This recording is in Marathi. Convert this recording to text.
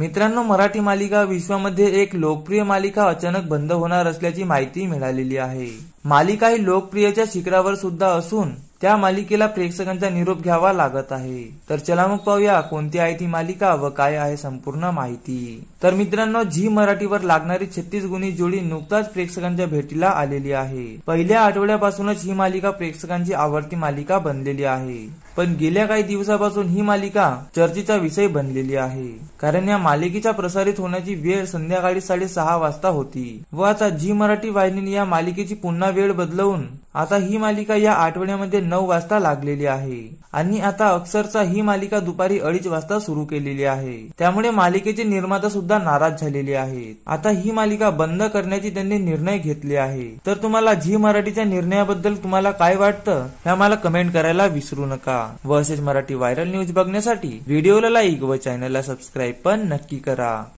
मित्रांनो मराठी मालिका विश्वामध्ये एक लोकप्रिय मालिका अचानक बंद होणार असल्याची माहिती मिळालेली आहे मालिका ही लोकप्रियच्या शिखरावर सुद्धा असून त्या मालिकेला प्रेक्षकांचा निरोप घ्यावा लागत आहे तर चला मग पाहूया कोणती आहे ती मालिका व काय आहे संपूर्ण माहिती तर मित्रांनो झी मराठीवर लागणारी छत्तीस गुणी जोडी नुकताच प्रेक्षकांच्या भेटीला आलेली आहे पहिल्या आठवड्यापासूनच ही मालिका प्रेक्षकांची आवडती मालिका बनलेली आहे पण गेल्या काही दिवसापासून ही मालिका चर्चेचा विषय बनलेली आहे कारण या मालिकेच्या प्रसारित होण्याची वेळ संध्याकाळी साडेसहा वाजता होती व आता झी मराठी वाहिनीने या मालिकेची पुन्हा वेळ बदलवून आता ही मालिका या आठवड्यामध्ये नऊ वाजता लागलेली आहे आणि आता अक्षरचा ही मालिका दुपारी अडीच वाजता सुरू केलेली आहे त्यामुळे मालिकेचे निर्माता सुद्धा नाराज झालेले आहेत आता ही मालिका बंद करण्याची त्यांनी निर्णय घेतले आहे तर तुम्हाला झी मराठीच्या निर्णयाबद्दल तुम्हाला काय वाटतं हे आम्हाला कमेंट करायला विसरू नका व असेच मराठी व्हायरल न्यूज बघण्यासाठी व्हिडिओला लाईक व चॅनलला सबस्क्राईब पण नक्की करा